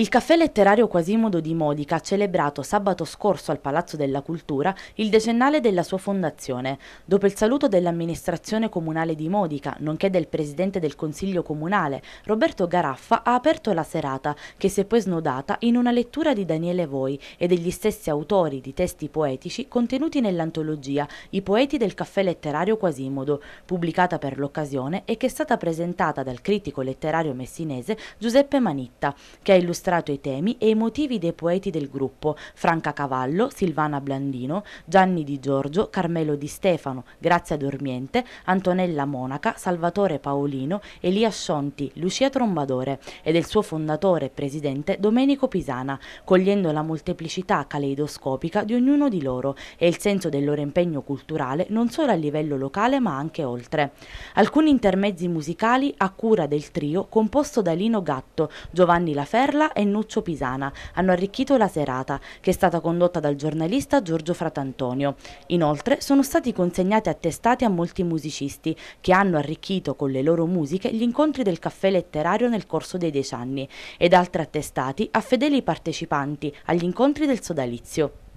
Il caffè letterario Quasimodo di Modica ha celebrato sabato scorso al Palazzo della Cultura il decennale della sua fondazione. Dopo il saluto dell'amministrazione comunale di Modica, nonché del presidente del Consiglio Comunale, Roberto Garaffa ha aperto la serata, che si è poi snodata in una lettura di Daniele Voi e degli stessi autori di testi poetici contenuti nell'antologia I poeti del caffè letterario Quasimodo, pubblicata per l'occasione e che è stata presentata dal critico letterario messinese Giuseppe Manitta, che ha illustrato illustrato i temi e i motivi dei poeti del gruppo Franca Cavallo, Silvana Blandino, Gianni Di Giorgio, Carmelo Di Stefano, Grazia Dormiente, Antonella Monaca, Salvatore Paolino, Elia Scionti, Lucia Trombadore e del suo fondatore e presidente Domenico Pisana, cogliendo la molteplicità caleidoscopica di ognuno di loro e il senso del loro impegno culturale non solo a livello locale ma anche oltre. Alcuni intermezzi musicali a cura del trio composto da Lino Gatto, Giovanni Laferla e e Nuccio Pisana hanno arricchito la serata, che è stata condotta dal giornalista Giorgio Fratantonio. Inoltre sono stati consegnati attestati a molti musicisti, che hanno arricchito con le loro musiche gli incontri del caffè letterario nel corso dei dieci anni, ed altri attestati a fedeli partecipanti agli incontri del sodalizio.